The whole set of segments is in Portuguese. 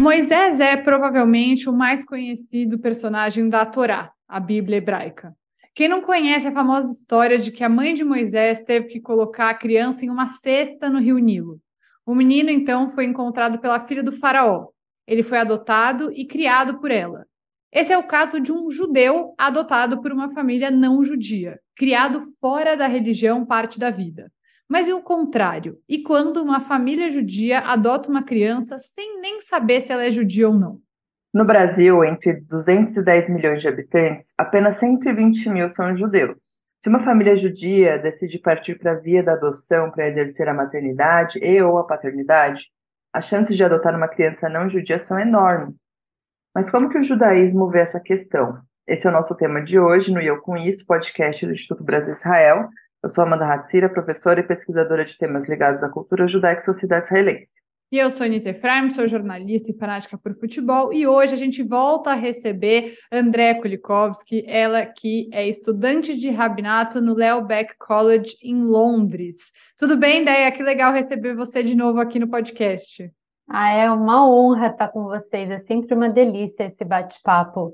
Moisés é provavelmente o mais conhecido personagem da Torá, a Bíblia hebraica. Quem não conhece a famosa história de que a mãe de Moisés teve que colocar a criança em uma cesta no rio Nilo. O menino então foi encontrado pela filha do faraó. Ele foi adotado e criado por ela. Esse é o caso de um judeu adotado por uma família não judia, criado fora da religião parte da vida. Mas e o contrário? E quando uma família judia adota uma criança sem nem saber se ela é judia ou não? No Brasil, entre 210 milhões de habitantes, apenas 120 mil são judeus. Se uma família judia decide partir para a via da adoção para exercer a maternidade e ou a paternidade, as chances de adotar uma criança não judia são enormes. Mas como que o judaísmo vê essa questão? Esse é o nosso tema de hoje no Eu Com Isso, podcast do Instituto Brasil Israel, eu sou Amanda Hatzira, professora e pesquisadora de temas ligados à cultura judaica e sociedade israelense. E eu sou Anita Efraim, sou jornalista e fanática por futebol, e hoje a gente volta a receber André Kulikovski, ela que é estudante de rabinato no Leo Beck College em Londres. Tudo bem, Deia? Que legal receber você de novo aqui no podcast. Ah, é uma honra estar com vocês, é sempre uma delícia esse bate-papo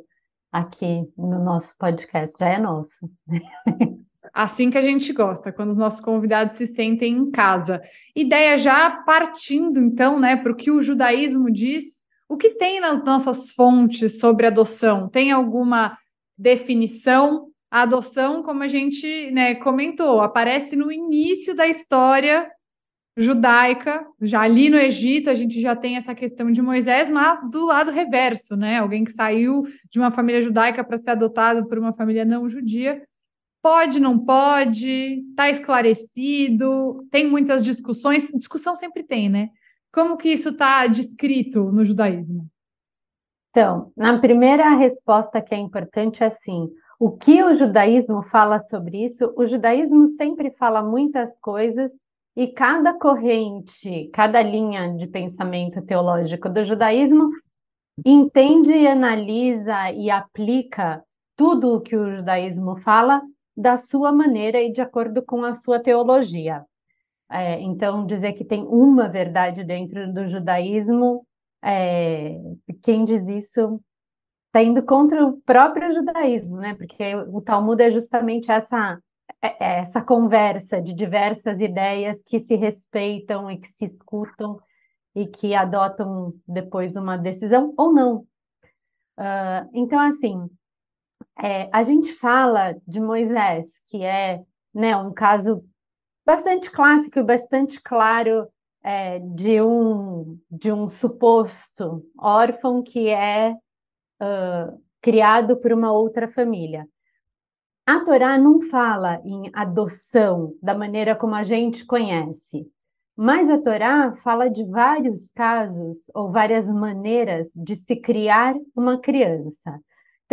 aqui no nosso podcast, já é nosso. Assim que a gente gosta, quando os nossos convidados se sentem em casa. Ideia já partindo, então, né, para o que o judaísmo diz. O que tem nas nossas fontes sobre adoção? Tem alguma definição? A adoção, como a gente né, comentou, aparece no início da história judaica, já ali no Egito a gente já tem essa questão de Moisés, mas do lado reverso, né? Alguém que saiu de uma família judaica para ser adotado por uma família não judia. Pode, não pode? Está esclarecido? Tem muitas discussões? Discussão sempre tem, né? Como que isso está descrito no judaísmo? Então, na primeira resposta que é importante é assim: o que o judaísmo fala sobre isso? O judaísmo sempre fala muitas coisas e cada corrente, cada linha de pensamento teológico do judaísmo entende, analisa e aplica tudo o que o judaísmo fala da sua maneira e de acordo com a sua teologia. É, então, dizer que tem uma verdade dentro do judaísmo, é, quem diz isso está indo contra o próprio judaísmo, né? Porque o Talmud é justamente essa é, é essa conversa de diversas ideias que se respeitam e que se escutam e que adotam depois uma decisão ou não. Uh, então, assim, é, a gente fala de Moisés, que é né, um caso bastante clássico e bastante claro é, de, um, de um suposto órfão que é uh, criado por uma outra família. A Torá não fala em adoção da maneira como a gente conhece, mas a Torá fala de vários casos ou várias maneiras de se criar uma criança.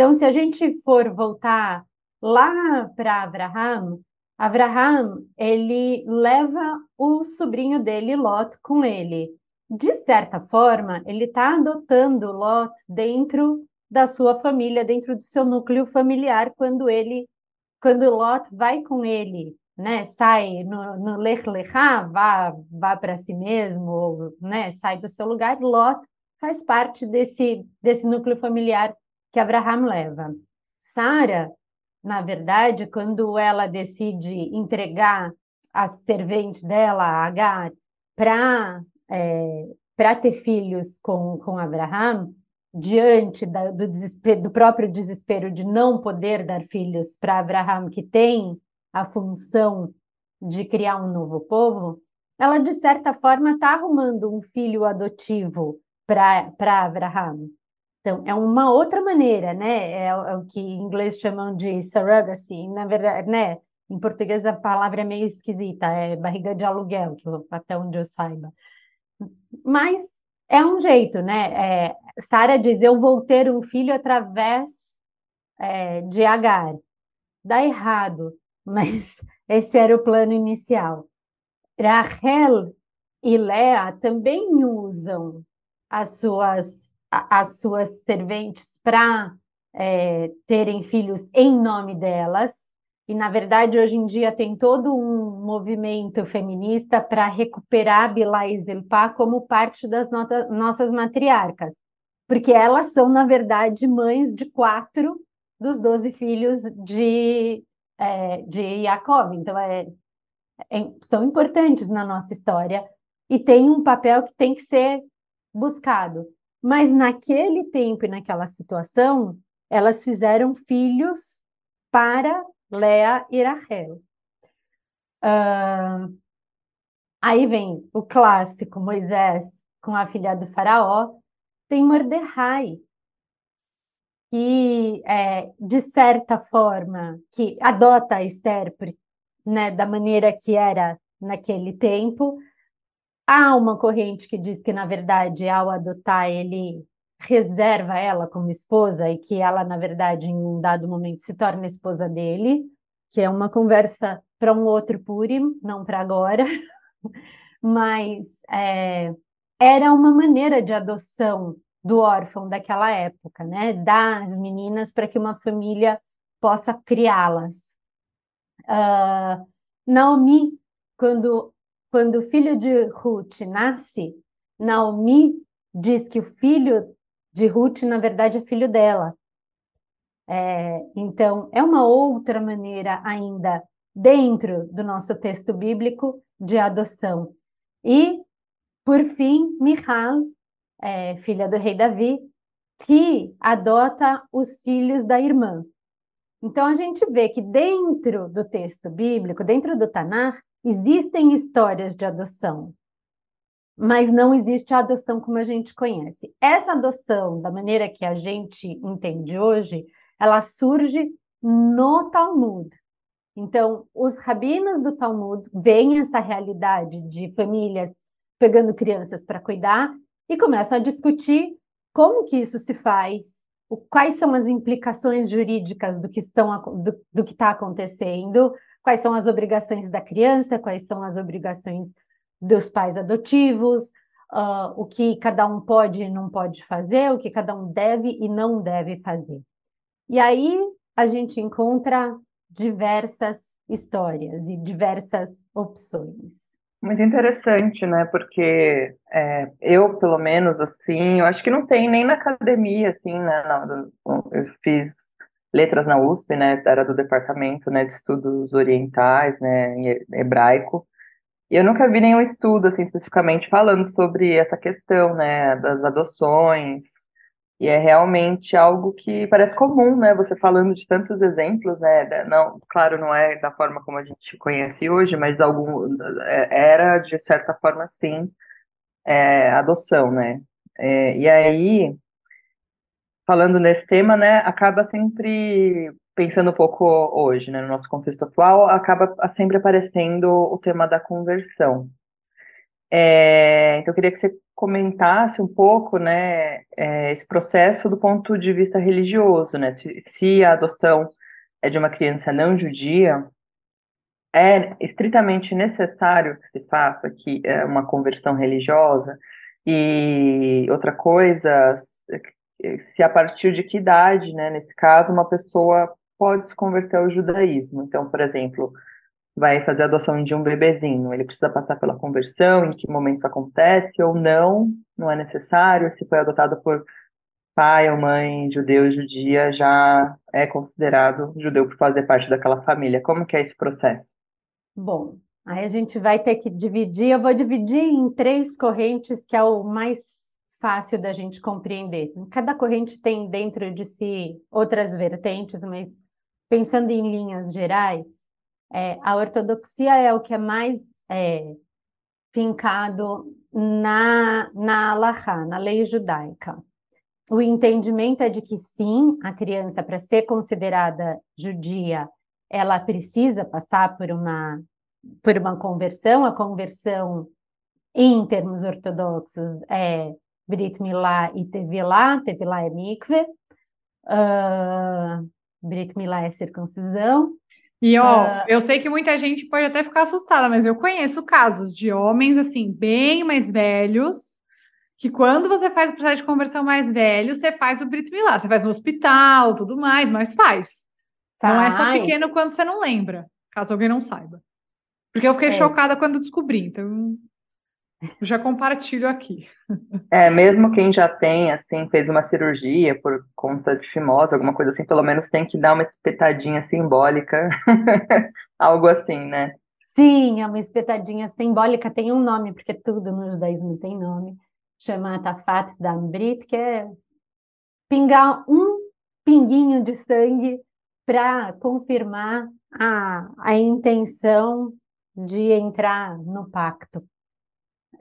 Então, se a gente for voltar lá para Abraham, Abraham ele leva o sobrinho dele, Lot, com ele. De certa forma, ele está adotando Lot dentro da sua família, dentro do seu núcleo familiar, quando ele, quando Lot vai com ele, né? Sai no, no Lech Lechá, vá, vá para si mesmo, ou, né? Sai do seu lugar. Lot faz parte desse, desse núcleo familiar que Abraham leva. Sara, na verdade, quando ela decide entregar a servente dela, a Agar, para é, ter filhos com, com Abraham, diante da, do, do próprio desespero de não poder dar filhos para Abraham, que tem a função de criar um novo povo, ela de certa forma está arrumando um filho adotivo para Abraham. Então, é uma outra maneira, né? É, é, o que em inglês chamam de surrogacy, na verdade, né? Em português a palavra é meio esquisita, é barriga de aluguel, que eu, até onde eu saiba. Mas é um jeito, né? É, Sara diz: Eu vou ter um filho através é, de Agar. Dá errado, mas esse era o plano inicial. Rahel e Lea também usam as suas as suas serventes para é, terem filhos em nome delas. E, na verdade, hoje em dia tem todo um movimento feminista para recuperar Bilá e Zilpá como parte das notas, nossas matriarcas, porque elas são, na verdade, mães de quatro dos doze filhos de, é, de Yaakov. Então, é, é, são importantes na nossa história e tem um papel que tem que ser buscado. Mas naquele tempo e naquela situação, elas fizeram filhos para Lea e Rahel. Uh, ah, aí vem o clássico Moisés com a filha do faraó, tem Mordecai, que é, de certa forma que adota a Esther né, da maneira que era naquele tempo, Há uma corrente que diz que, na verdade, ao adotar, ele reserva ela como esposa e que ela, na verdade, em um dado momento se torna esposa dele, que é uma conversa para um outro Purim, não para agora, mas é, era uma maneira de adoção do órfão daquela época, né? Dar as meninas para que uma família possa criá-las. Uh, Naomi, quando quando o filho de Ruth nasce, Naomi diz que o filho de Ruth, na verdade, é filho dela. É, então, é uma outra maneira ainda dentro do nosso texto bíblico de adoção. E, por fim, Michal, é, filha do rei Davi, que adota os filhos da irmã. Então, a gente vê que dentro do texto bíblico, dentro do Tanar, Existem histórias de adoção, mas não existe a adoção como a gente conhece. Essa adoção, da maneira que a gente entende hoje, ela surge no Talmud. Então, os rabinos do Talmud veem essa realidade de famílias pegando crianças para cuidar e começam a discutir como que isso se faz, quais são as implicações jurídicas do que está tá acontecendo, quais são as obrigações da criança, quais são as obrigações dos pais adotivos, uh, o que cada um pode e não pode fazer, o que cada um deve e não deve fazer. E aí a gente encontra diversas histórias e diversas opções. Muito interessante, né? Porque é, eu, pelo menos, assim, eu acho que não tem nem na academia, assim, né? Não, eu fiz letras na USP, né? Era do departamento, né? De estudos orientais, né? Em hebraico. E eu nunca vi nenhum estudo, assim, especificamente falando sobre essa questão, né? Das adoções. E é realmente algo que parece comum, né? Você falando de tantos exemplos, né? Não, claro, não é da forma como a gente conhece hoje, mas algum é, era de certa forma sim é, adoção, né? É, e aí falando nesse tema, né, acaba sempre pensando um pouco hoje, né, no nosso contexto atual, acaba sempre aparecendo o tema da conversão. É, então, eu queria que você comentasse um pouco, né, é, esse processo do ponto de vista religioso, né, se, se a adoção é de uma criança não judia, é estritamente necessário que se faça é uma conversão religiosa e outra coisa se a partir de que idade, né, nesse caso, uma pessoa pode se converter ao judaísmo. Então, por exemplo, vai fazer a adoção de um bebezinho, ele precisa passar pela conversão, em que momento isso acontece ou não, não é necessário, se foi adotado por pai ou mãe judeu judia, já é considerado judeu por fazer parte daquela família. Como que é esse processo? Bom, aí a gente vai ter que dividir, eu vou dividir em três correntes, que é o mais fácil da gente compreender. Cada corrente tem dentro de si outras vertentes, mas pensando em linhas gerais, é, a ortodoxia é o que é mais é, fincado na, na Allahá, na lei judaica. O entendimento é de que, sim, a criança, para ser considerada judia, ela precisa passar por uma, por uma conversão. A conversão, em termos ortodoxos, é Brit Milá e teve lá é mikve, uh, ah, Brit Milá é circuncisão. E ó, uh, eu sei que muita gente pode até ficar assustada, mas eu conheço casos de homens assim, bem mais velhos, que quando você faz o processo de conversão mais velho, você faz o Brit Milá, você faz no hospital, tudo mais, mas faz. Tá. Não é só pequeno quando você não lembra, caso alguém não saiba. Porque eu fiquei é. chocada quando descobri, então já compartilho aqui. É, mesmo quem já tem, assim, fez uma cirurgia por conta de fimose, alguma coisa assim, pelo menos tem que dar uma espetadinha simbólica, algo assim, né? Sim, é uma espetadinha simbólica, tem um nome, porque tudo no judaísmo tem nome. Chama Tafat Dambrit, que é pingar um pinguinho de sangue para confirmar a, a intenção de entrar no pacto.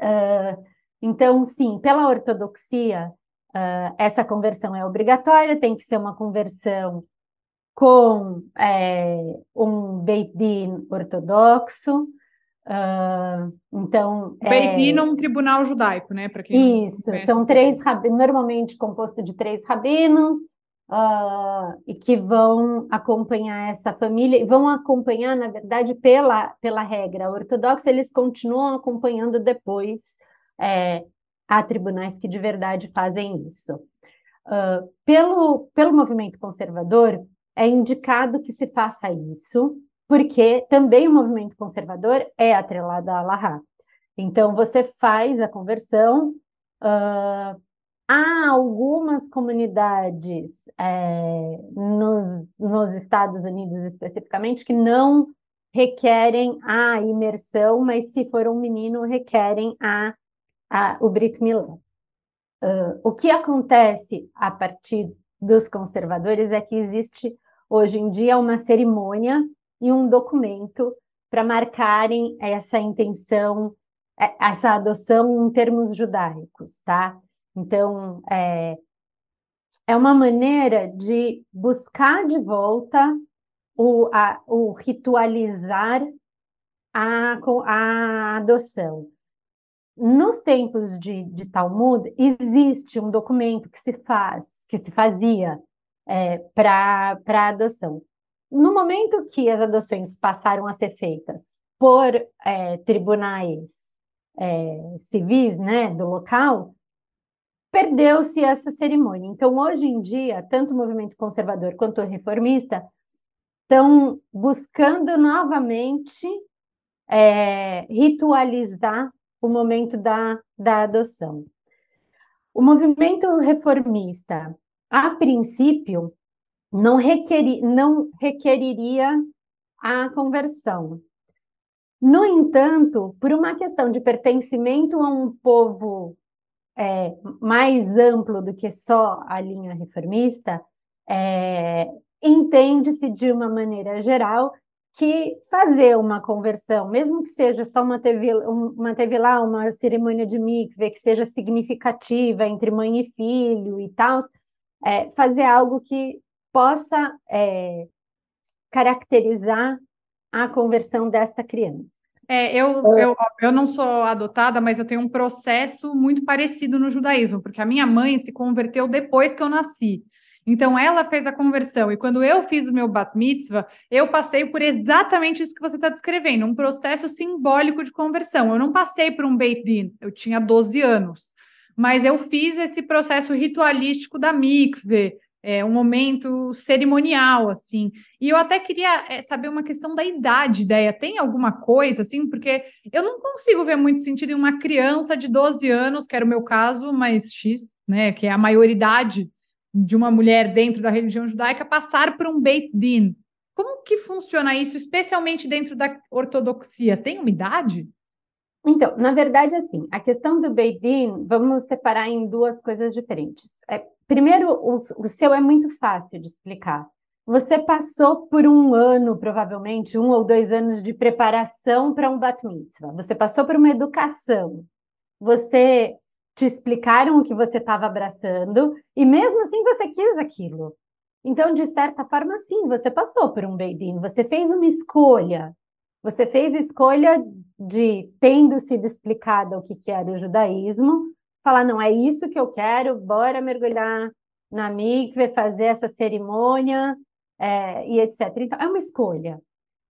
Uh, então, sim, pela ortodoxia, uh, essa conversão é obrigatória, tem que ser uma conversão com eh, ah, então, é, um Beit Din ortodoxo. Uh, então, Beit Din é um tribunal judaico, né? Para quem isso, são três normalmente composto de três rabinos, uh, e que vão acompanhar essa família, e vão acompanhar, na verdade, pela, pela regra ortodoxa, eles continuam acompanhando depois. É, há tribunais que de verdade fazem isso. Uh, pelo, pelo movimento conservador, é indicado que se faça isso, porque também o movimento conservador é atrelado à Allahá. Então, você faz a conversão, uh, Há algumas comunidades é, nos, nos Estados Unidos especificamente que não requerem a imersão, mas se for um menino, requerem a, a o Brit Milá. Uh, o que acontece a partir dos conservadores é que existe hoje em dia uma cerimônia e um documento para marcarem essa intenção, é, essa adoção em termos judaicos, tá? Então, é, é uma maneira de buscar de volta o, a, o ritualizar a, a adoção. Nos tempos de, de Talmud, existe um documento que se faz, que se fazia é, para a adoção. No momento que as adoções passaram a ser feitas por é, tribunais é, civis né, do local, perdeu-se essa cerimônia. Então, hoje em dia, tanto o movimento conservador quanto o reformista estão buscando novamente é, ritualizar o momento da, da adoção. O movimento reformista, a princípio, não, requeri, não requeriria a conversão. No entanto, por uma questão de pertencimento a um povo é, mais amplo do que só a linha reformista, é, entende-se de uma maneira geral que fazer uma conversão, mesmo que seja só uma TV, uma, uma cerimônia de mikve, que seja significativa entre mãe e filho e tal, é, fazer algo que possa é, caracterizar a conversão desta criança. É, eu, é. eu, eu não sou adotada, mas eu tenho um processo muito parecido no judaísmo, porque a minha mãe se converteu depois que eu nasci. Então ela fez a conversão e quando eu fiz o meu bat mitzvah, eu passei por exatamente isso que você está descrevendo, um processo simbólico de conversão. Eu não passei por um Beit Din, eu tinha 12 anos, mas eu fiz esse processo ritualístico da mikve, é, um momento cerimonial, assim. E eu até queria é, saber uma questão da idade, ideia. Tem alguma coisa, assim? Porque eu não consigo ver muito sentido em uma criança de 12 anos, que era o meu caso, mas X, né, que é a maioridade de uma mulher dentro da religião judaica, passar por um Beit Din. Como que funciona isso, especialmente dentro da ortodoxia? Tem uma idade? Então, na verdade, assim, a questão do Beidin, vamos separar em duas coisas diferentes. É, Primeiro, o, o seu é muito fácil de explicar. Você passou por um ano, provavelmente, um ou dois anos de preparação para um bat mitzvah. Você passou por uma educação. Você te explicaram o que você estava abraçando e mesmo assim você quis aquilo. Então, de certa forma, sim, você passou por um beidinho, você fez uma escolha. Você fez escolha de, tendo sido explicada o que, que era o judaísmo, falar, não, é isso que eu quero, bora mergulhar na mikve, fazer essa cerimônia é, e etc. Então, é uma escolha.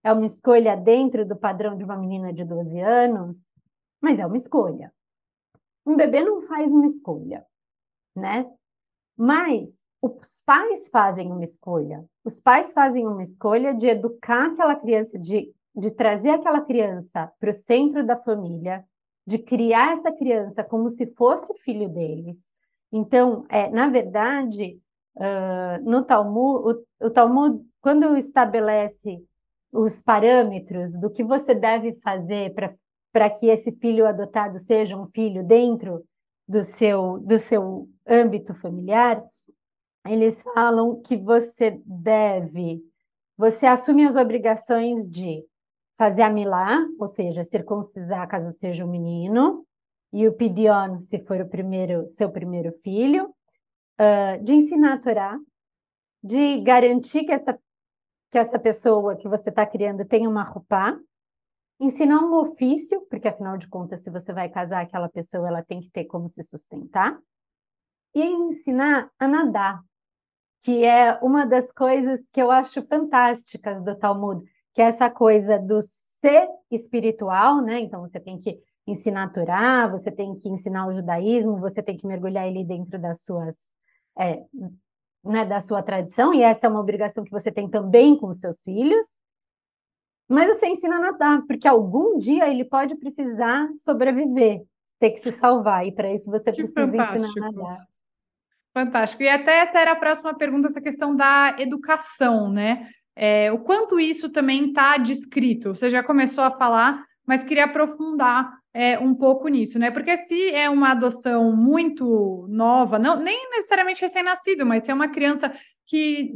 É uma escolha dentro do padrão de uma menina de 12 anos, mas é uma escolha. Um bebê não faz uma escolha, né? Mas os pais fazem uma escolha. Os pais fazem uma escolha de educar aquela criança, de, de trazer aquela criança para o centro da família, de criar essa criança como se fosse filho deles. Então, é, na verdade, uh, no Talmud, o, o Talmud, quando estabelece os parâmetros do que você deve fazer para que esse filho adotado seja um filho dentro do seu, do seu âmbito familiar, eles falam que você deve, você assume as obrigações de fazer a milá, ou seja, circuncisar caso seja um menino, e o pidion, se for o primeiro, seu primeiro filho, uh, de ensinar a Torá, de garantir que essa, que essa pessoa que você está criando tenha uma rupá, ensinar um ofício, porque afinal de contas, se você vai casar aquela pessoa, ela tem que ter como se sustentar, e ensinar a nadar, que é uma das coisas que eu acho fantásticas do Talmud que é essa coisa do ser espiritual, né? Então você tem que ensinar a Torá, você tem que ensinar o judaísmo, você tem que mergulhar ele dentro das suas é, né, da sua tradição, e essa é uma obrigação que você tem também com os seus filhos. Mas você ensina a nadar, porque algum dia ele pode precisar sobreviver, ter que se salvar, e para isso você que precisa fantástico. ensinar a nadar. Fantástico. E até essa era a próxima pergunta, essa questão da educação, né? É, o quanto isso também está descrito? Você já começou a falar, mas queria aprofundar é, um pouco nisso, né? Porque se é uma adoção muito nova, não nem necessariamente recém-nascido, mas se é uma criança que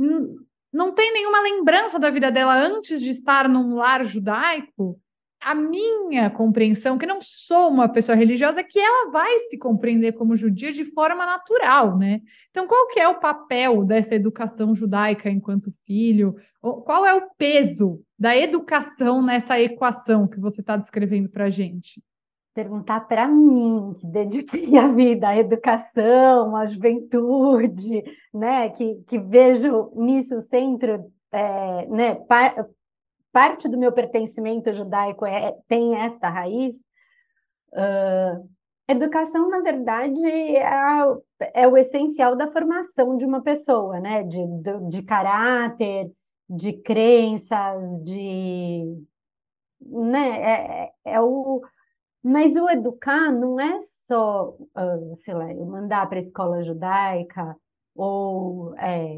não tem nenhuma lembrança da vida dela antes de estar num lar judaico, a minha compreensão, que não sou uma pessoa religiosa, que ela vai se compreender como judia de forma natural, né? Então, qual que é o papel dessa educação judaica enquanto filho? Qual é o peso da educação nessa equação que você está descrevendo para a gente? Perguntar para mim, que dediquei a vida à educação, à juventude, né? Que, que vejo nisso o centro é, né, parte do meu pertencimento judaico é, é tem esta raiz. Uh, educação, na verdade, é, é, o essencial da formação de uma pessoa, né? De, de, de caráter, de crenças, de. Né? É, é, é o. Mas o educar não é só, ah, sei lá, eu mandar para a escola judaica, ou é,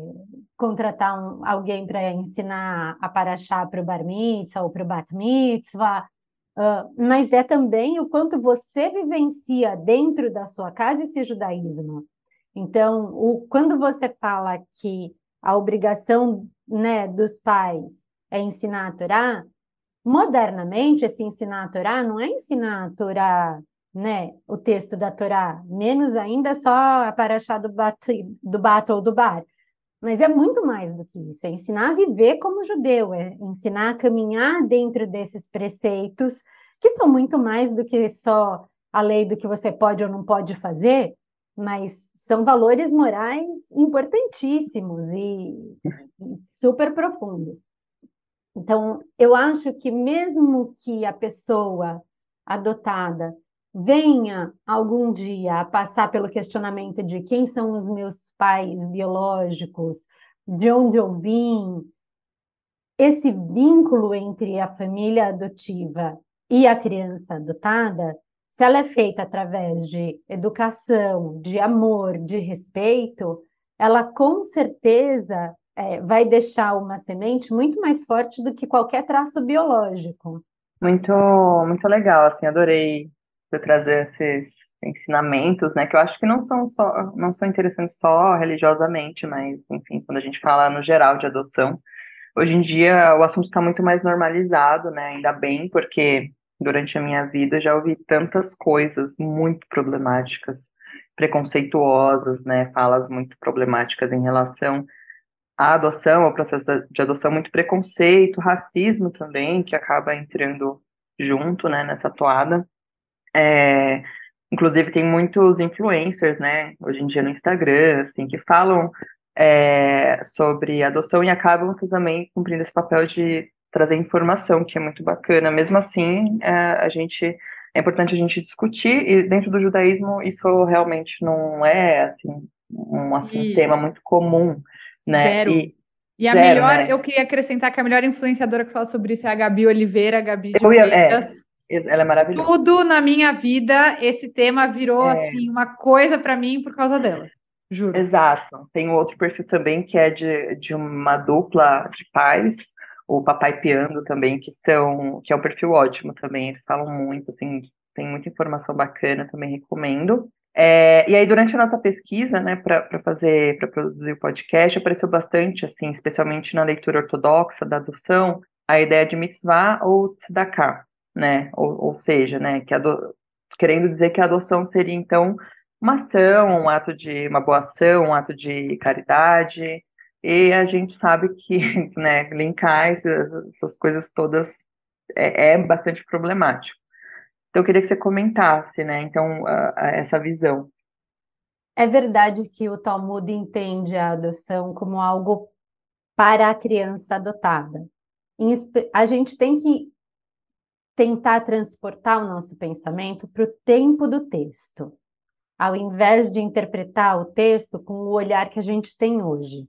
contratar um, alguém para ensinar a paraxá para o bar mitzvah ou para o bat mitzvah, uh, mas é também o quanto você vivencia dentro da sua casa esse judaísmo. Então, o, quando você fala que a obrigação né, dos pais é ensinar a Torá, modernamente, esse ensinar a Torá não é ensinar a Torá né, o texto da Torá, menos ainda só a paraxá do, do bato ou do bar. Mas é muito mais do que isso, é ensinar a viver como judeu, é ensinar a caminhar dentro desses preceitos, que são muito mais do que só a lei do que você pode ou não pode fazer, mas são valores morais importantíssimos e, e super profundos. Então, eu acho que mesmo que a pessoa adotada venha algum dia a passar pelo questionamento de quem são os meus pais biológicos, de onde eu vim, esse vínculo entre a família adotiva e a criança adotada, se ela é feita através de educação, de amor, de respeito, ela com certeza é, vai deixar uma semente muito mais forte do que qualquer traço biológico. Muito, muito legal, assim, adorei para trazer esses ensinamentos, né, que eu acho que não são só não são interessantes só religiosamente, mas enfim, quando a gente fala no geral de adoção, hoje em dia o assunto está muito mais normalizado, né, ainda bem, porque durante a minha vida já ouvi tantas coisas muito problemáticas, preconceituosas, né, falas muito problemáticas em relação à adoção, ao processo de adoção, muito preconceito, racismo também, que acaba entrando junto, né, nessa toada. É, inclusive, tem muitos influencers, né, hoje em dia no Instagram, assim, que falam é, sobre adoção e acabam também cumprindo esse papel de trazer informação, que é muito bacana. Mesmo assim, é, a gente é importante a gente discutir e dentro do judaísmo isso realmente não é assim um, e... tema muito comum, né? Zero. E, e a zero, melhor, né? eu queria acrescentar que a melhor influenciadora que fala sobre isso é a Gabi Oliveira, a Gabi de eu, é. Ela é maravilhosa. Tudo na minha vida, esse tema virou é... assim uma coisa para mim por causa dela. Juro. Exato. Tem um outro perfil também que é de, de uma dupla de pais, o Papai Piando também, que são que é um perfil ótimo também. Eles falam muito, assim, tem muita informação bacana, também recomendo. É, e aí, durante a nossa pesquisa, né, para fazer, para produzir o podcast, apareceu bastante, assim, especialmente na leitura ortodoxa da adoção, a ideia de mitzvah ou tzedakah, né? Ou, ou seja, né, que ado... querendo dizer que a adoção seria então uma ação, um ato de uma boa ação, um ato de caridade. E a gente sabe que, né, linkar essas, essas coisas todas é, é, bastante problemático. Então, eu queria que você comentasse, né, então, a, a essa visão. É verdade que o Talmud entende a adoção como algo para a criança adotada. A gente tem que tentar transportar o nosso pensamento para o tempo do texto, ao invés de interpretar o texto com o olhar que a gente tem hoje.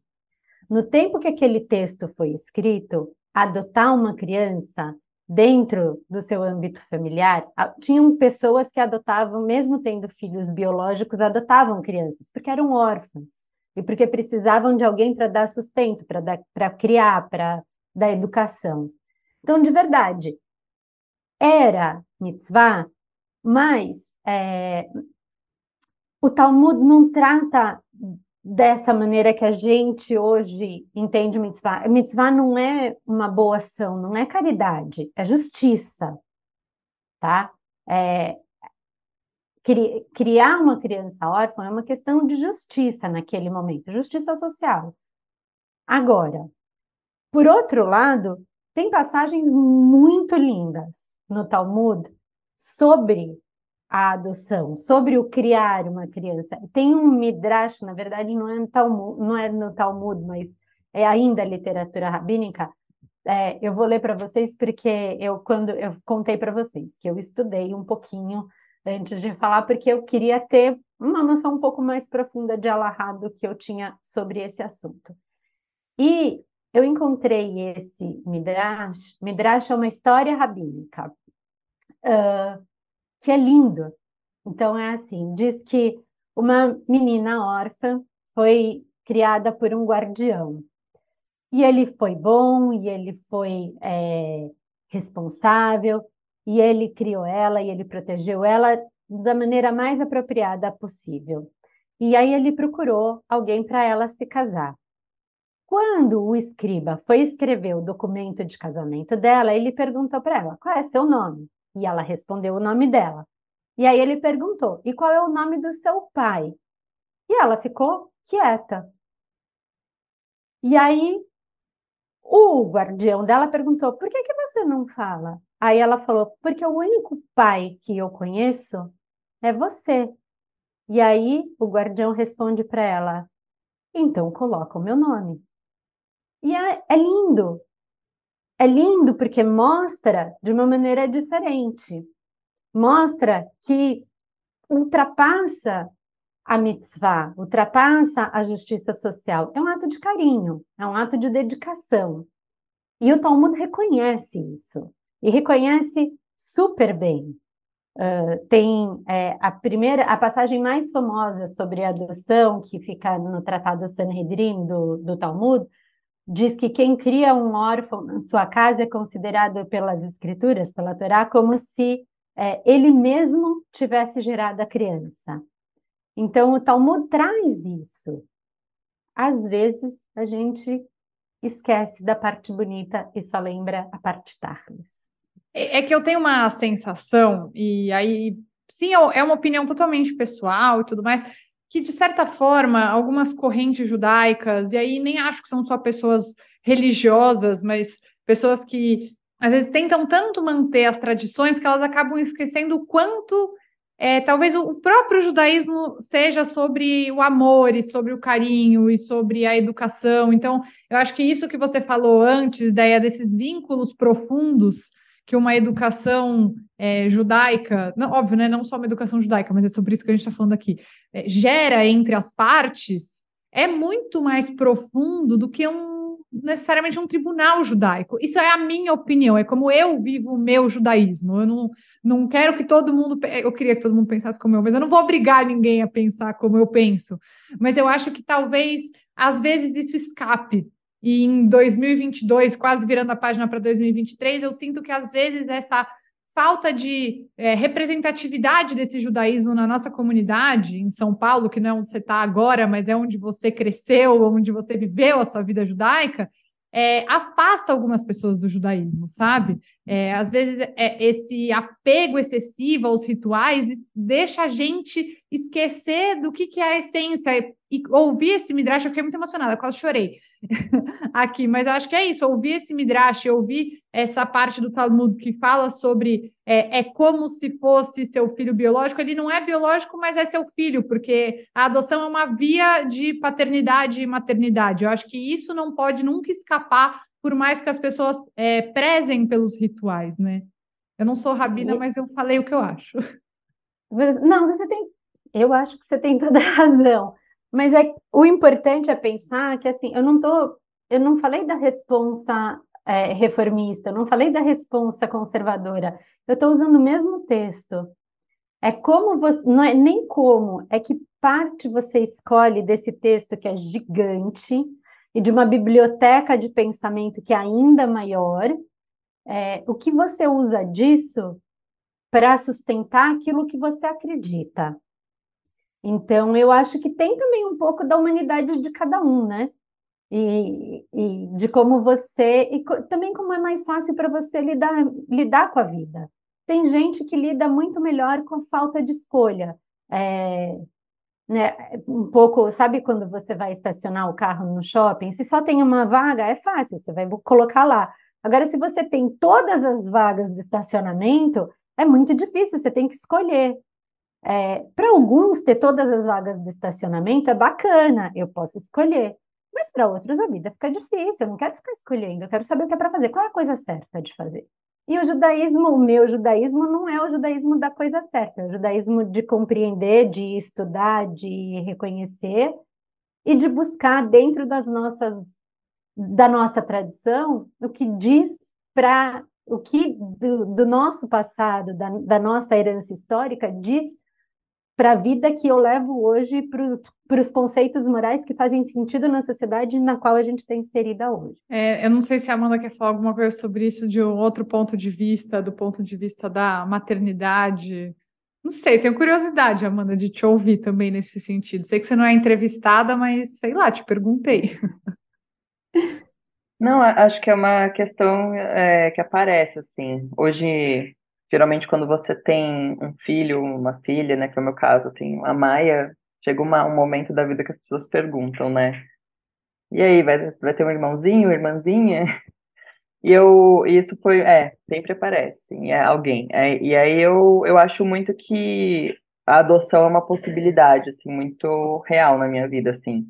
No tempo que aquele texto foi escrito, adotar uma criança dentro do seu âmbito familiar, tinham pessoas que adotavam, mesmo tendo filhos biológicos, adotavam crianças, porque eram órfãs e porque precisavam de alguém para dar sustento, para criar, para dar educação. Então, de verdade, era mitzvah, mas é, o Talmud não trata dessa maneira que a gente hoje entende mitzvah. Mitzvah não é uma boa ação, não é caridade, é justiça, tá? É, criar uma criança órfã é uma questão de justiça naquele momento, justiça social. Agora, por outro lado, tem passagens muito lindas no Talmud sobre a adoção, sobre o criar uma criança. Tem um midrash, na verdade não é no Talmud, não é no Talmud mas é ainda literatura rabínica. É, eu vou ler para vocês porque eu quando eu contei para vocês que eu estudei um pouquinho antes de falar porque eu queria ter uma noção um pouco mais profunda de Alahá do que eu tinha sobre esse assunto. E eu encontrei esse Midrash. Midrash é uma história rabínica, uh, que é lindo. Então, é assim: diz que uma menina órfã foi criada por um guardião. E ele foi bom, e ele foi é, responsável, e ele criou ela, e ele protegeu ela da maneira mais apropriada possível. E aí ele procurou alguém para ela se casar. Quando o escriba foi escrever o documento de casamento dela, ele perguntou para ela: qual é seu nome? E ela respondeu o nome dela. E aí ele perguntou: e qual é o nome do seu pai? E ela ficou quieta. E aí o guardião dela perguntou: por que, que você não fala? Aí ela falou: porque o único pai que eu conheço é você. E aí o guardião responde para ela: então coloca o meu nome. E é, é lindo. É lindo porque mostra de uma maneira diferente. Mostra que ultrapassa a mitzvah, ultrapassa a justiça social. É um ato de carinho, é um ato de dedicação. E o Talmud reconhece isso. E reconhece super bem. Uh, tem é, a primeira, a passagem mais famosa sobre a adoção, que fica no Tratado Sanhedrin do, do Talmud, diz que quem cria um órfão na sua casa é considerado pelas escrituras, pela Torá, como se é, ele mesmo tivesse gerado a criança. Então o Talmud traz isso. Às vezes a gente esquece da parte bonita e só lembra a parte tardes. É, é que eu tenho uma sensação, e aí sim, é, é uma opinião totalmente pessoal e tudo mais, que, de certa forma, algumas correntes judaicas, e aí nem acho que são só pessoas religiosas, mas pessoas que às vezes tentam tanto manter as tradições que elas acabam esquecendo o quanto é, talvez o próprio judaísmo seja sobre o amor e sobre o carinho e sobre a educação. Então, eu acho que isso que você falou antes, ideia desses vínculos profundos que uma educação é, judaica, não, óbvio, né, não só uma educação judaica, mas é sobre isso que a gente está falando aqui, é, gera entre as partes, é muito mais profundo do que um necessariamente um tribunal judaico. Isso é a minha opinião, é como eu vivo o meu judaísmo. Eu não, não quero que todo mundo. Eu queria que todo mundo pensasse como eu, mas eu não vou obrigar ninguém a pensar como eu penso. Mas eu acho que talvez, às vezes, isso escape e em 2022, quase virando a página para 2023, eu sinto que às vezes essa falta de é, representatividade desse judaísmo na nossa comunidade, em São Paulo, que não é onde você está agora, mas é onde você cresceu, onde você viveu a sua vida judaica, é, afasta algumas pessoas do judaísmo, sabe? É, às vezes, é, esse apego excessivo aos rituais deixa a gente esquecer do que, que é a essência. E, ouvir esse midrash, eu fiquei muito emocionada, quase chorei aqui, mas eu acho que é isso, ouvir esse midrash, ouvir essa parte do Talmud que fala sobre é, é como se fosse seu filho biológico, ele não é biológico, mas é seu filho, porque a adoção é uma via de paternidade e maternidade. Eu acho que isso não pode nunca escapar por mais que as pessoas é, prezem pelos rituais, né? Eu não sou rabina, mas eu falei o que eu acho. Não, você tem. Eu acho que você tem toda a razão. Mas é, o importante é pensar que assim, eu não tô, eu não falei da responsa é, reformista, eu não falei da responsa conservadora. Eu estou usando o mesmo texto. É como você, não é nem como, é que parte você escolhe desse texto que é gigante, e de uma biblioteca de pensamento que é ainda maior, é, o que você usa disso para sustentar aquilo que você acredita. Então, eu acho que tem também um pouco da humanidade de cada um, né? E, e de como você. E co, também como é mais fácil para você lidar, lidar com a vida. Tem gente que lida muito melhor com a falta de escolha. É, né, um pouco, sabe quando você vai estacionar o carro no shopping? Se só tem uma vaga, é fácil, você vai colocar lá. Agora, se você tem todas as vagas do estacionamento, é muito difícil, você tem que escolher. É, para alguns, ter todas as vagas do estacionamento é bacana, eu posso escolher. Mas para outros, a vida fica difícil, eu não quero ficar escolhendo, eu quero saber o que é para fazer, qual é a coisa certa de fazer. E o judaísmo, o meu judaísmo, não é o judaísmo da coisa certa, é o judaísmo de compreender, de estudar, de reconhecer e de buscar dentro das nossas da nossa tradição o que diz para o que do, do, nosso passado, da, da nossa herança histórica diz para a vida que eu levo hoje, para os conceitos morais que fazem sentido na sociedade na qual a gente está inserida hoje. É, eu não sei se a Amanda quer falar alguma coisa sobre isso de um outro ponto de vista, do ponto de vista da maternidade. Não sei, tenho curiosidade, Amanda, de te ouvir também nesse sentido. Sei que você não é entrevistada, mas sei lá, te perguntei. Não, acho que é uma questão é, que aparece, assim. Hoje, geralmente quando você tem um filho, uma filha, né, que é o meu caso, tem a Maia, chega uma, um momento da vida que as pessoas perguntam, né? E aí, vai, vai ter um irmãozinho, irmãzinha? E eu, isso foi, é, sempre aparece, sim, é alguém. É, e aí eu, eu acho muito que a adoção é uma possibilidade, assim, muito real na minha vida, assim.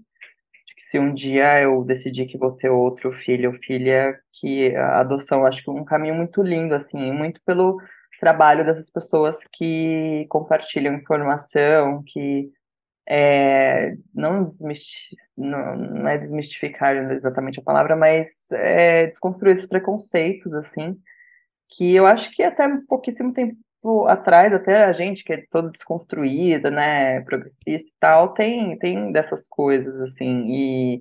Se um dia eu decidir que vou ter outro filho ou filha, que a adoção, acho que é um caminho muito lindo, assim, muito pelo trabalho dessas pessoas que compartilham informação, que é, não, não, não, é desmistificar exatamente a palavra, mas é, desconstruir esses preconceitos, assim, que eu acho que até pouquíssimo tempo atrás, até a gente que é toda desconstruída, né, progressista e tal, tem, tem dessas coisas, assim, e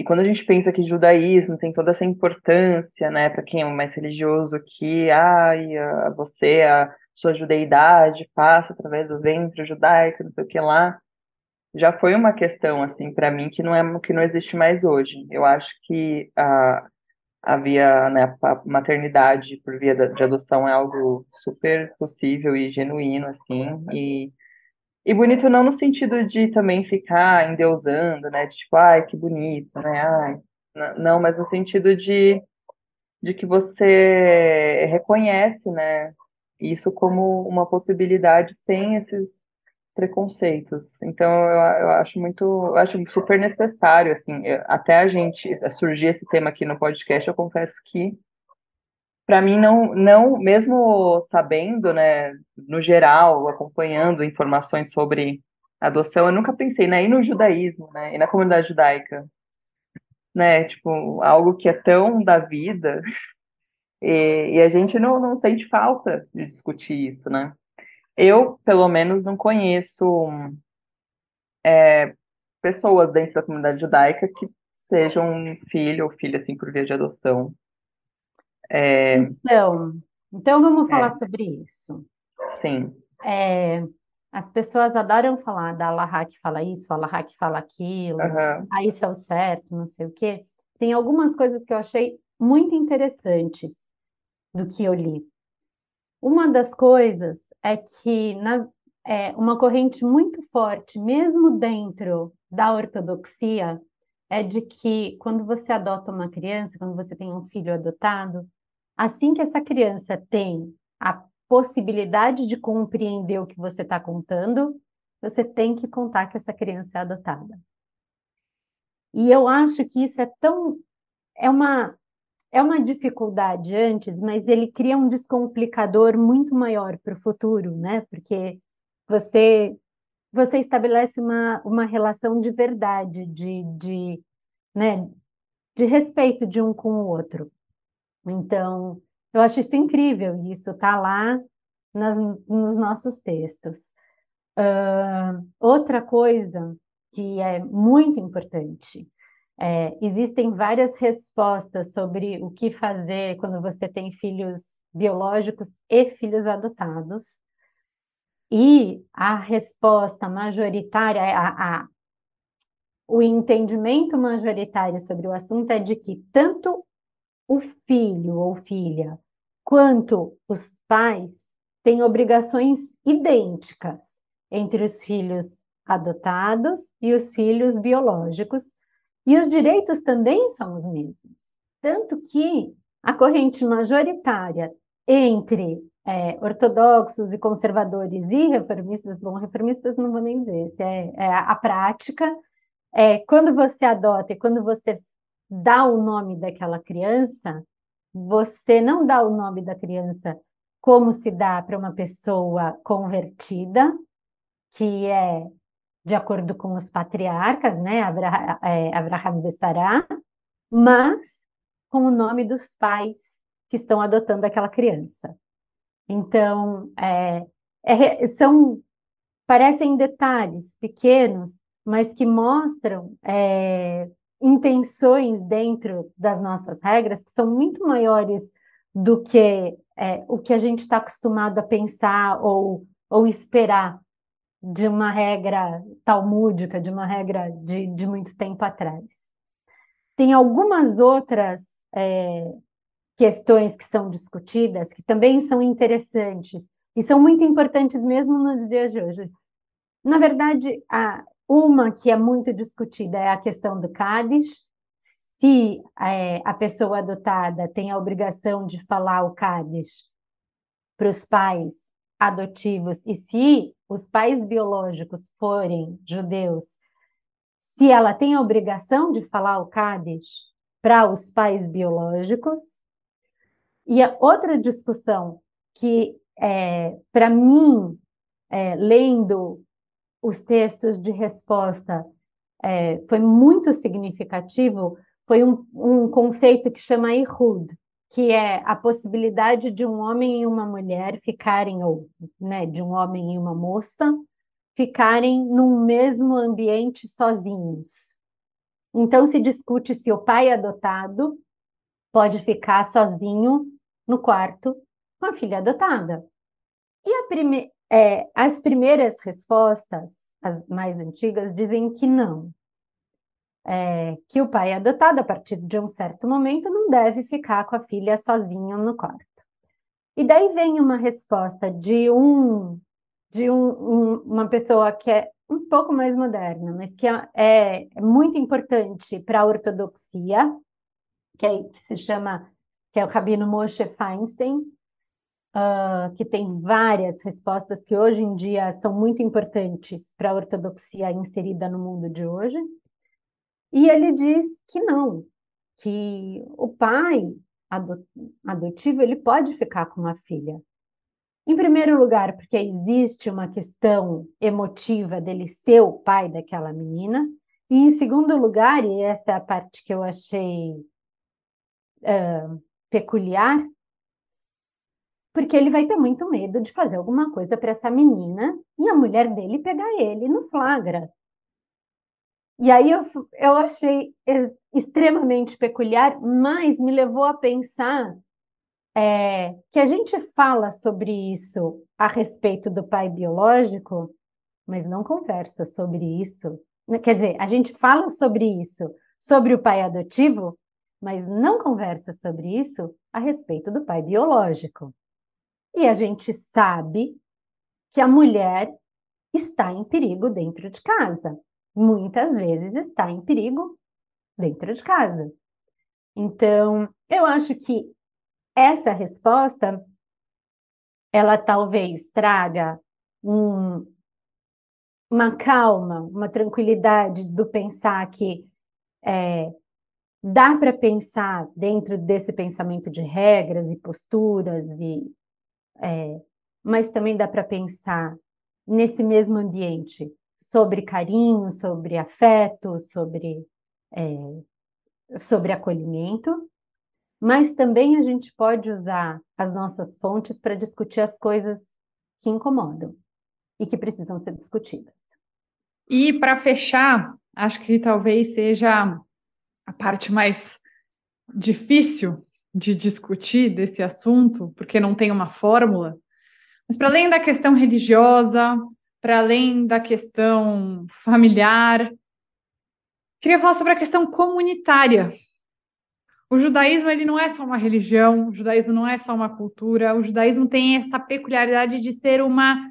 e quando a gente pensa que judaísmo tem toda essa importância, né, para quem é mais religioso, que ai, ah, você, a sua judeidade passa através do ventre judaico, não sei o que lá, já foi uma questão assim para mim que não é que não existe mais hoje. Eu acho que a a via né, a maternidade por via de adoção é algo super possível e genuíno assim e e bonito não no sentido de também ficar endeusando, né? De, tipo, ai, que bonito, né? Ai. Não, mas no sentido de, de que você reconhece, né? Isso como uma possibilidade sem esses preconceitos. Então eu, eu acho muito, eu acho super necessário assim, eu, até a gente surgir esse tema aqui no podcast, eu confesso que para mim não não mesmo sabendo né no geral acompanhando informações sobre adoção eu nunca pensei né e no judaísmo né e na comunidade judaica né tipo algo que é tão da vida e, e a gente não, não sente falta de discutir isso né eu pelo menos não conheço é, pessoas dentro da comunidade judaica que sejam filho ou filha assim por via de adoção é... Então, então vamos falar é. sobre isso. Sim. É, as pessoas adoram falar da Laha que fala isso, a Laha que fala aquilo, uhum. ah, isso é o certo, não sei o quê. Tem algumas coisas que eu achei muito interessantes do que eu li. Uma das coisas é que na, é, uma corrente muito forte, mesmo dentro da ortodoxia, é de que quando você adota uma criança, quando você tem um filho adotado, assim que essa criança tem a possibilidade de compreender o que você está contando, você tem que contar que essa criança é adotada. E eu acho que isso é tão. É uma, é uma dificuldade antes, mas ele cria um descomplicador muito maior para o futuro, né? Porque você você estabelece uma, uma relação de verdade, de, de, né? de respeito de um com o outro. Então, eu acho isso incrível, isso está lá nas, nos nossos textos. Uh, outra coisa que é muito importante, é, existem várias respostas sobre o que fazer quando você tem filhos biológicos e filhos adotados. E a resposta majoritária, a, a, o entendimento majoritário sobre o assunto é de que tanto o filho ou filha quanto os pais têm obrigações idênticas entre os filhos adotados e os filhos biológicos, e os direitos também são os mesmos. Tanto que a corrente majoritária entre é, ortodoxos e conservadores e reformistas, bom, reformistas não vou nem dizer, se é, é, a prática, é, quando você adota e quando você dá o nome daquela criança, você não dá o nome da criança como se dá para uma pessoa convertida, que é de acordo com os patriarcas, né, Abra, é, Abraham de Sará, mas com o nome dos pais que estão adotando aquela criança. Então, é, é, são parecem detalhes pequenos, mas que mostram é, intenções dentro das nossas regras que são muito maiores do que é, o que a gente está acostumado a pensar ou, ou esperar de uma regra talmúdica, de uma regra de, de muito tempo atrás. Tem algumas outras é, questões que são discutidas que também são interessantes e são muito importantes mesmo nos dias de hoje. Na verdade, a, uma que é muito discutida é a questão do Cádiz, se é, a pessoa adotada tem a obrigação de falar o Cádiz para os pais adotivos e se os pais biológicos forem judeus, se ela tem a obrigação de falar o Cádiz para os pais biológicos. E a outra discussão que, é, para mim, é, lendo os textos de resposta é, foi muito significativo foi um, um conceito que chama Ihud, que é a possibilidade de um homem e uma mulher ficarem, ou né, de um homem e uma moça, ficarem no mesmo ambiente sozinhos. Então se discute se o pai adotado pode ficar sozinho no quarto com a filha adotada. E a primeira é, as primeiras respostas, as mais antigas, dizem que não. É, que o pai adotado, a partir de um certo momento, não deve ficar com a filha sozinha no quarto. E daí vem uma resposta de um de um, um, uma pessoa que é um pouco mais moderna, mas que é, é muito importante para a ortodoxia, que, é, que se chama que é o Rabino Moshe Feinstein, uh, que tem várias respostas que hoje em dia são muito importantes para a ortodoxia inserida no mundo de hoje. E ele diz que não, que o pai adotivo ele pode ficar com a filha. Em primeiro lugar, porque existe uma questão emotiva dele ser o pai daquela menina. E em segundo lugar, e essa é a parte que eu achei uh, peculiar, porque ele vai ter muito medo de fazer alguma coisa para essa menina e a mulher dele pegar ele no flagra. E aí eu, eu achei extremamente peculiar, mas me levou a pensar é, que a gente fala sobre isso a respeito do pai biológico, mas não conversa sobre isso. Né, quer dizer, a gente fala sobre isso, sobre o pai adotivo, mas não conversa sobre isso a respeito do pai biológico. E a gente sabe que a mulher está em perigo dentro de casa. Muitas vezes está em perigo dentro de casa. Então, eu acho que essa resposta ela talvez traga um, uma calma, uma tranquilidade do pensar que é, dá para pensar dentro desse pensamento de regras e posturas e é, mas também dá para pensar nesse mesmo ambiente sobre carinho, sobre afeto, sobre, é, sobre acolhimento. Mas também a gente pode usar as nossas fontes para discutir as coisas que incomodam e que precisam ser discutidas. E para fechar, acho que talvez seja a parte mais difícil de discutir desse assunto, porque não tem uma fórmula, mas para além da questão religiosa, para além da questão familiar, queria falar sobre a questão comunitária. O judaísmo ele não é só uma religião, o judaísmo não é só uma cultura, o judaísmo tem essa peculiaridade de ser uma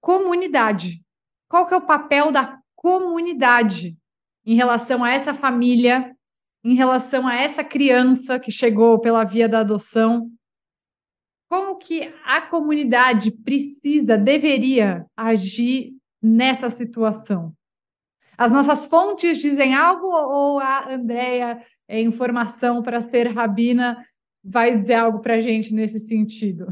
comunidade. Qual que é o papel da comunidade em relação a essa família em relação a essa criança que chegou pela via da adoção? Como que a comunidade precisa, deveria agir nessa situação? As nossas fontes dizem algo ou a Andrea, é informação para ser rabina, vai dizer algo para a gente nesse sentido?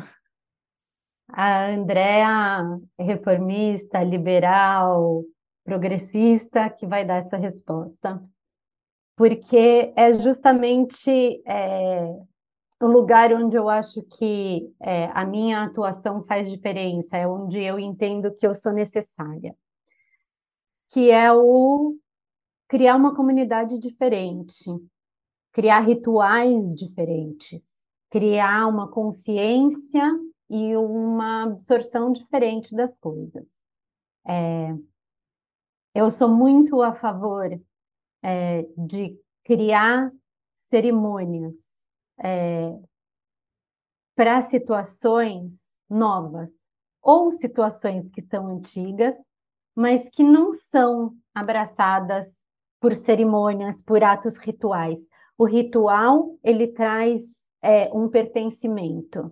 A Andrea, reformista, liberal, progressista, que vai dar essa resposta porque é justamente é, o lugar onde eu acho que é, a minha atuação faz diferença, é onde eu entendo que eu sou necessária, que é o criar uma comunidade diferente, criar rituais diferentes, criar uma consciência e uma absorção diferente das coisas. É, eu sou muito a favor é, de criar cerimônias é, para situações novas ou situações que são antigas, mas que não são abraçadas por cerimônias, por atos rituais. O ritual ele traz é, um pertencimento.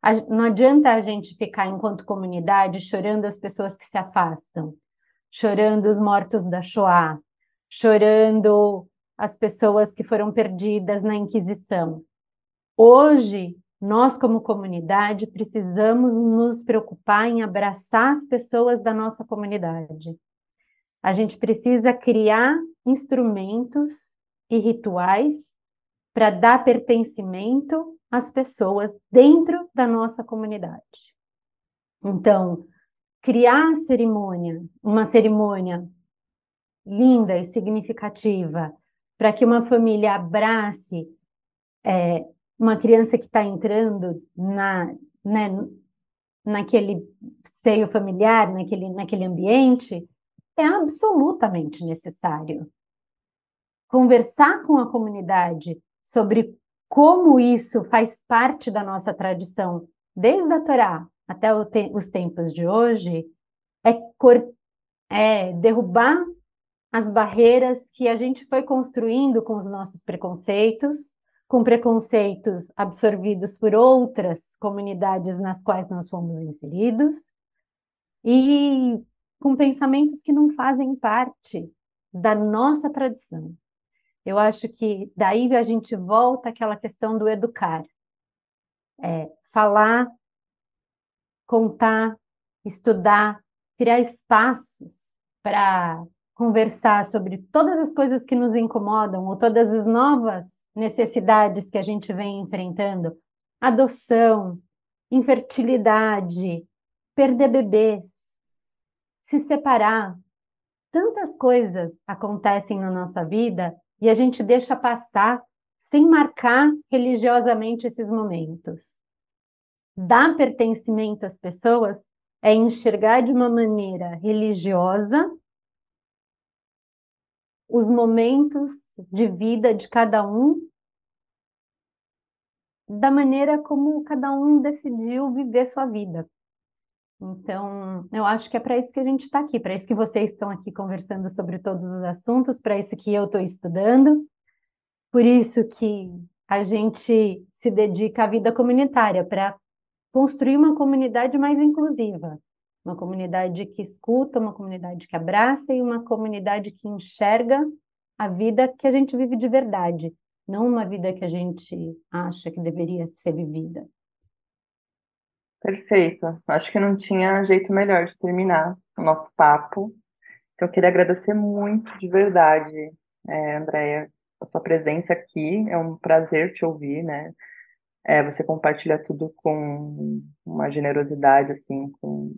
A, não adianta a gente ficar enquanto comunidade chorando as pessoas que se afastam, chorando os mortos da Shoah, chorando as pessoas que foram perdidas na Inquisição. Hoje, nós, como comunidade, precisamos nos preocupar em abraçar as pessoas da nossa comunidade. A gente precisa criar instrumentos e rituais para dar pertencimento às pessoas dentro da nossa comunidade. Então, criar cerimônia, uma cerimônia linda e significativa para que uma família abrace é, uma criança que está entrando na, né, naquele seio familiar, naquele, naquele ambiente, é absolutamente necessário. Conversar com a comunidade sobre como isso faz parte da nossa tradição, desde a Torá até os tempos de hoje, é, cor, é derrubar as barreiras que a gente foi construindo com os nossos preconceitos, com preconceitos absorvidos por outras comunidades nas quais nós fomos inseridos, e com pensamentos que não fazem parte da nossa tradição. Eu acho que daí a gente volta àquela questão do educar. É, falar, contar, estudar, criar espaços para conversar sobre todas as coisas que nos incomodam ou todas as novas necessidades que a gente vem enfrentando, adoção, infertilidade, perder bebês, se separar, tantas coisas acontecem na nossa vida e a gente deixa passar sem marcar religiosamente esses momentos. Dar pertencimento às pessoas é enxergar de uma maneira religiosa os momentos de vida de cada um da maneira como cada um decidiu viver sua vida. Então, eu acho que é para isso que a gente está aqui, para isso que vocês estão aqui conversando sobre todos os assuntos, para isso que eu estou estudando, por isso que a gente se dedica à vida comunitária, para construir uma comunidade mais inclusiva, uma comunidade que escuta, uma comunidade que abraça e uma comunidade que enxerga a vida que a gente vive de verdade, não uma vida que a gente acha que deveria ser vivida. Perfeito. Acho que não tinha jeito melhor de terminar o nosso papo. Então, eu queria agradecer muito, de verdade, é, Andréia, a sua presença aqui. É um prazer te ouvir, né? É, você compartilha tudo com uma generosidade, assim, com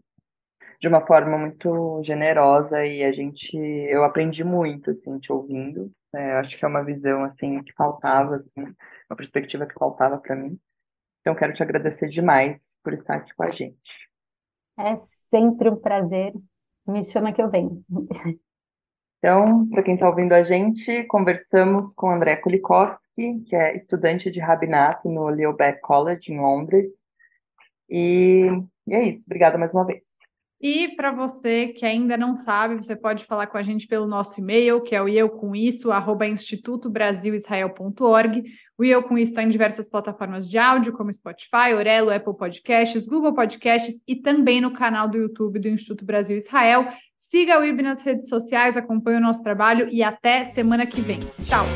de uma forma muito generosa e a gente eu aprendi muito assim te ouvindo é, acho que é uma visão assim que faltava assim uma perspectiva que faltava para mim então quero te agradecer demais por estar aqui com a gente é sempre um prazer me chama que eu venho então para quem está ouvindo a gente conversamos com André Kulikowski que é estudante de rabinato no Leobeck College em Londres e, e é isso obrigada mais uma vez e para você que ainda não sabe, você pode falar com a gente pelo nosso e-mail, que é o eu com isso, arroba institutobrasilisrael.org. O eu com isso está em diversas plataformas de áudio, como Spotify, Orelo, Apple Podcasts, Google Podcasts e também no canal do YouTube do Instituto Brasil Israel. Siga o IB nas redes sociais, acompanhe o nosso trabalho e até semana que vem. Tchau!